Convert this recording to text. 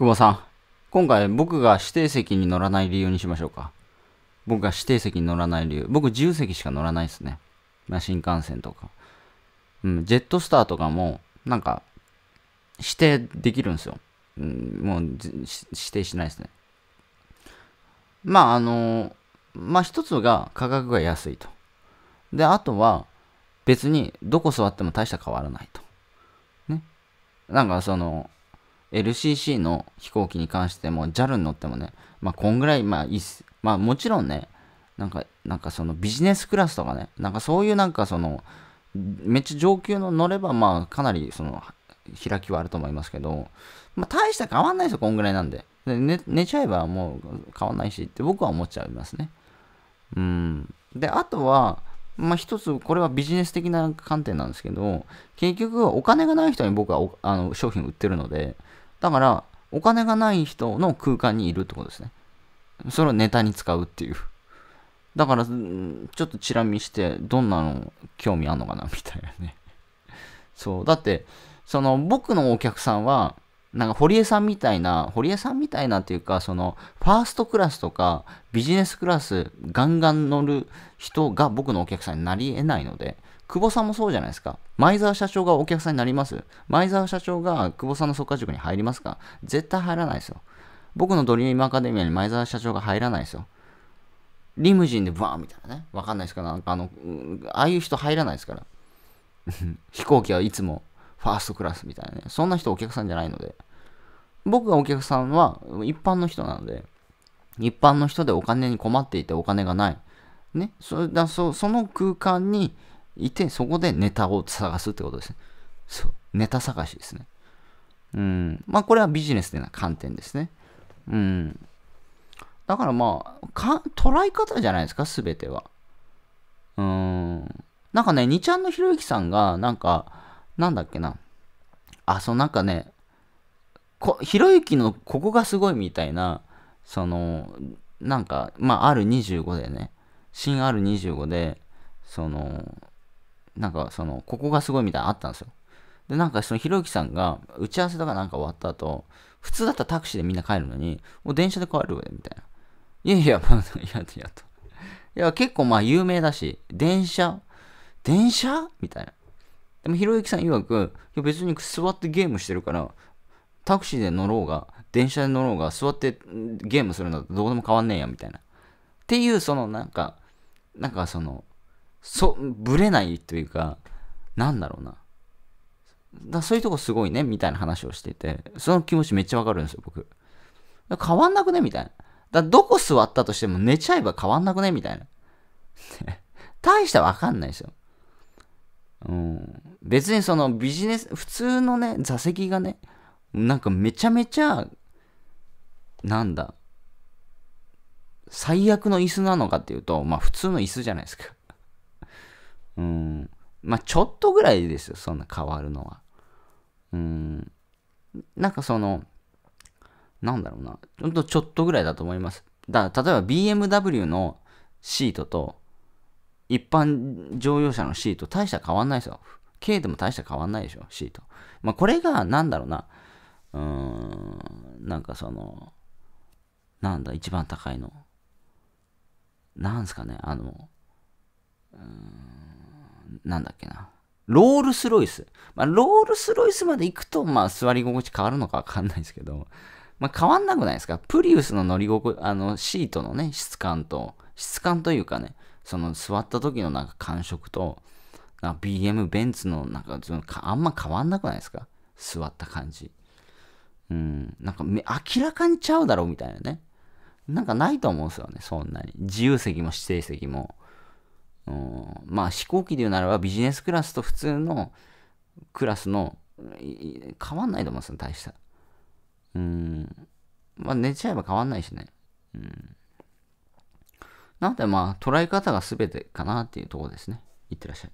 久保さん、今回僕が指定席に乗らない理由にしましょうか。僕が指定席に乗らない理由。僕自由席しか乗らないですね。まあ、新幹線とか。うん、ジェットスターとかも、なんか、指定できるんですよ。うん、もう指定しないですね。まあ、あの、まあ、一つが価格が安いと。で、あとは、別にどこ座っても大した変わらないと。ね。なんかその、LCC の飛行機に関しても JAL に乗ってもね、まあ、こんぐらい、まあいいっす。まあ、もちろんね、なんか、なんかそのビジネスクラスとかね、なんかそういうなんかその、めっちゃ上級の乗れば、まあ、かなりその、開きはあると思いますけど、まあ、大した変わんないですよ、こんぐらいなんで。で寝寝ちゃえばもう変わんないしって僕は思っちゃいますね。うん。で、あとは、まあ、一つ、これはビジネス的な観点なんですけど、結局、お金がない人に僕はあの商品売ってるので、だから、お金がない人の空間にいるってことですね。それをネタに使うっていう。だから、ちょっとチラ見して、どんなの興味あんのかな、みたいなね。そう。だって、その、僕のお客さんは、なんか、堀江さんみたいな、堀江さんみたいなっていうか、その、ファーストクラスとか、ビジネスクラス、ガンガン乗る人が僕のお客さんになり得ないので、久保さんもそうじゃないですか。前澤社長がお客さんになります前澤社長が久保さんの即家塾に入りますか絶対入らないですよ。僕のドリームアカデミアに前澤社長が入らないですよ。リムジンでバーンみたいなね。わかんないですから、なんかあの、ああいう人入らないですから。飛行機はいつもファーストクラスみたいなね。そんな人お客さんじゃないので。僕がお客さんは一般の人なので、一般の人でお金に困っていてお金がない。ね。そだそその空間に、いて、そこでネタを探すってことですね。そう。ネタ探しですね。うん。まあ、これはビジネスでな観点ですね。うん。だからまあ、か捉え方じゃないですか、すべては。うん。なんかね、2ちゃんのひろゆきさんが、なんか、なんだっけな。あ、そう、なんかね、こひろゆきのここがすごいみたいな、その、なんか、まあ、る2 5でね、新 R25 で、その、なんかその、ここがすごいみたいなのあったんですよ。で、なんかそのひろゆきさんが、打ち合わせとかなんか終わった後、普通だったらタクシーでみんな帰るのに、もう電車で帰るわ、みたいな。いやいや、まあ、いやいやと。いや、結構まあ有名だし、電車、電車みたいな。でもひろゆきさん曰く、いや別に座ってゲームしてるから、タクシーで乗ろうが、電車で乗ろうが、座ってゲームするのとどうでも変わんねえや、みたいな。っていう、そのなんか、なんかその、そ、ぶれないというか、なんだろうな。だそういうとこすごいね、みたいな話をしてて、その気持ちめっちゃわかるんですよ、僕。変わんなくねみたいな。だどこ座ったとしても寝ちゃえば変わんなくねみたいな。大したわかんないですよ。うん。別にそのビジネス、普通のね、座席がね、なんかめちゃめちゃ、なんだ、最悪の椅子なのかっていうと、まあ普通の椅子じゃないですか。うん。まあ、ちょっとぐらいですよ、そんな変わるのは。うん。なんかその、なんだろうな。ほんとちょっとぐらいだと思います。だから、例えば BMW のシートと、一般乗用車のシート、大した変わんないですよ。軽でも大した変わんないでしょ、シート。まあ、これが、なんだろうな。うーん、なんかその、なんだ、一番高いの。なんすかね、あの、うーん。なんだっけな。ロールスロイス。まあ、ロールスロイスまで行くと、まあ、座り心地変わるのかわかんないですけど、まあ、変わんなくないですかプリウスの乗り心地、あの、シートのね、質感と、質感というかね、その座った時のなんか感触と、BM ベンツのなんかあんま変わんなくないですか座った感じ。うん、なんか明らかにちゃうだろうみたいなね。なんかないと思うんですよね、そんなに。自由席も指定席も。まあ飛行機で言うならばビジネスクラスと普通のクラスの変わんないと思うんですよ、大した。うん。まあ寝ちゃえば変わんないしね。うん。なのでまあ捉え方が全てかなっていうところですね。いってらっしゃい。